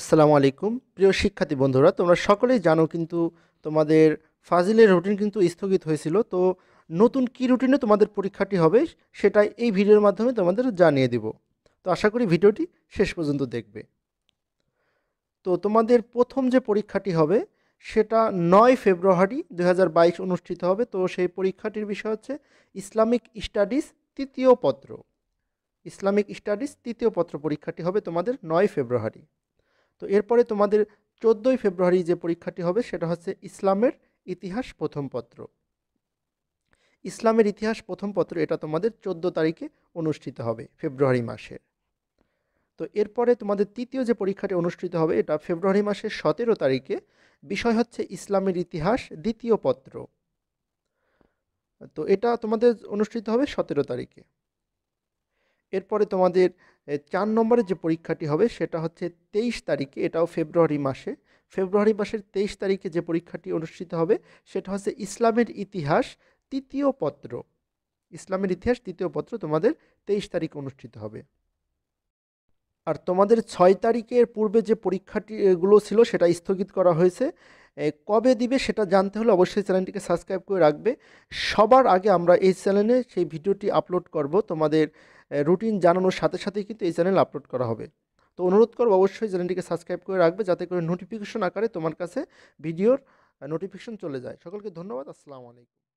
আসসালামু আলাইকুম প্রিয় শিক্ষার্থী বন্ধুরা তোমরা সকলেই জানো কিন্তু তোমাদের ফাজিলের রুটিন কিন্তু স্থগিত হয়েছিল তো নতুন কি রুটিনে তোমাদের পরীক্ষাটি হবে সেটাই এই ভিডিওর মাধ্যমে তোমাদের জানিয়ে দেব তো আশা করি ভিডিওটি শেষ পর্যন্ত দেখবে তো তোমাদের প্রথম যে পরীক্ষাটি হবে সেটা নয় ফেব্রুয়ারি দু অনুষ্ঠিত হবে তো সেই পরীক্ষাটির বিষয় হচ্ছে ইসলামিক স্টাডিজ তৃতীয় পত্র ইসলামিক স্টাডিজ তৃতীয় পত্র পরীক্ষাটি হবে তোমাদের নয় ফেব্রুয়ারি তো এরপরে তোমাদের চোদ্দোই ফেব্রুয়ারি যে পরীক্ষাটি হবে সেটা হচ্ছে ইসলামের ইতিহাস প্রথম পত্র ইসলামের ইতিহাস প্রথম পত্র এটা তোমাদের চোদ্দ তারিখে অনুষ্ঠিত হবে ফেব্রুয়ারি মাসের তো এরপরে তোমাদের তৃতীয় যে পরীক্ষাটি অনুষ্ঠিত হবে এটা ফেব্রুয়ারি মাসের সতেরো তারিখে বিষয় হচ্ছে ইসলামের ইতিহাস দ্বিতীয় পত্র তো এটা তোমাদের অনুষ্ঠিত হবে সতেরো তারিখে এরপরে তোমাদের চার নম্বরে যে পরীক্ষাটি হবে সেটা হচ্ছে তেইশ তারিখে এটাও ফেব্রুয়ারি মাসে ফেব্রুয়ারি মাসের তেইশ তারিখে যে পরীক্ষাটি অনুষ্ঠিত হবে সেটা হচ্ছে ইসলামের ইতিহাস তৃতীয় পত্র ইসলামের ইতিহাস তৃতীয় পত্র তোমাদের তেইশ তারিখ অনুষ্ঠিত হবে আর তোমাদের ছয় তারিখের পূর্বে যে পরীক্ষাটি এগুলো ছিল সেটা স্থগিত করা হয়েছে কবে দিবে সেটা জানতে হলে অবশ্যই চ্যানেলটিকে সাবস্ক্রাইব করে রাখবে সবার আগে আমরা এই চ্যানেলে সেই ভিডিওটি আপলোড করব তোমাদের রুটিন জানানোর সাথে সাথে কিন্তু এই চ্যানেল আপলোড করা হবে তো অনুরোধ করবো অবশ্যই চ্যানেলটিকে সাবস্ক্রাইব করে রাখবে যাতে করে নোটিফিকেশন আকারে তোমার কাছে ভিডিওর নোটিফিকেশন চলে যায় সকলকে ধন্যবাদ আসসালামু আলাইকুম